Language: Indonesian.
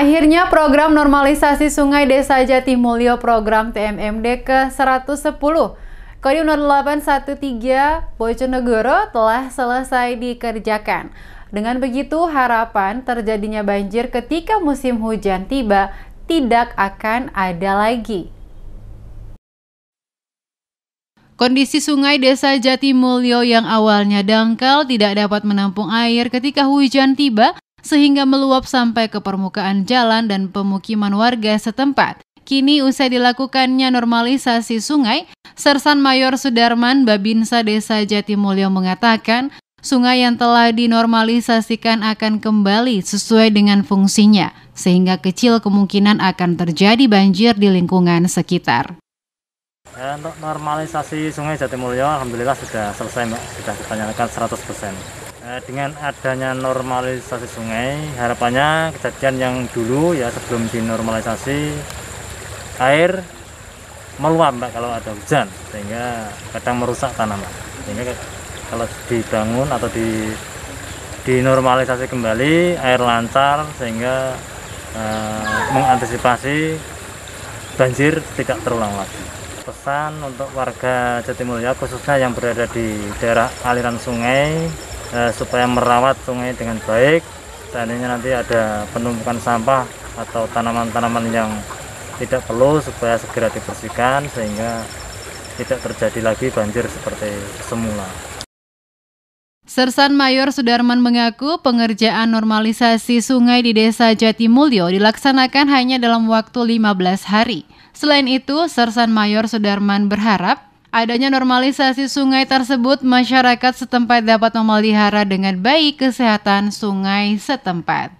Akhirnya program normalisasi sungai Desa Jatimulyo program TMMD ke-110 Kodim 0813 Bojonegoro telah selesai dikerjakan. Dengan begitu harapan terjadinya banjir ketika musim hujan tiba tidak akan ada lagi. Kondisi sungai desa Jatimulyo yang awalnya dangkal tidak dapat menampung air ketika hujan tiba sehingga meluap sampai ke permukaan jalan dan pemukiman warga setempat. Kini usai dilakukannya normalisasi sungai, Sersan Mayor Sudarman Babinsa Desa Jatimulyo mengatakan, sungai yang telah dinormalisasikan akan kembali sesuai dengan fungsinya, sehingga kecil kemungkinan akan terjadi banjir di lingkungan sekitar. Ya, untuk normalisasi sungai Jatimulyo, Alhamdulillah sudah selesai, Mbak. Sudah ditanyakan 100 persen. Eh, dengan adanya normalisasi sungai harapannya kejadian yang dulu ya sebelum dinormalisasi air meluap mbak kalau ada hujan sehingga kadang merusak tanaman sehingga kalau dibangun atau di dinormalisasi kembali air lancar sehingga eh, mengantisipasi banjir tidak terulang lagi pesan untuk warga Jatimulya khususnya yang berada di daerah aliran sungai Eh, supaya merawat sungai dengan baik seandainya nanti ada penumpukan sampah atau tanaman-tanaman yang tidak perlu supaya segera dibersihkan sehingga tidak terjadi lagi banjir seperti semula. Sersan Mayor Sudarman mengaku pengerjaan normalisasi sungai di Desa Jatimulyo dilaksanakan hanya dalam waktu 15 hari. Selain itu, Sersan Mayor Sudarman berharap Adanya normalisasi sungai tersebut, masyarakat setempat dapat memelihara dengan baik kesehatan sungai setempat.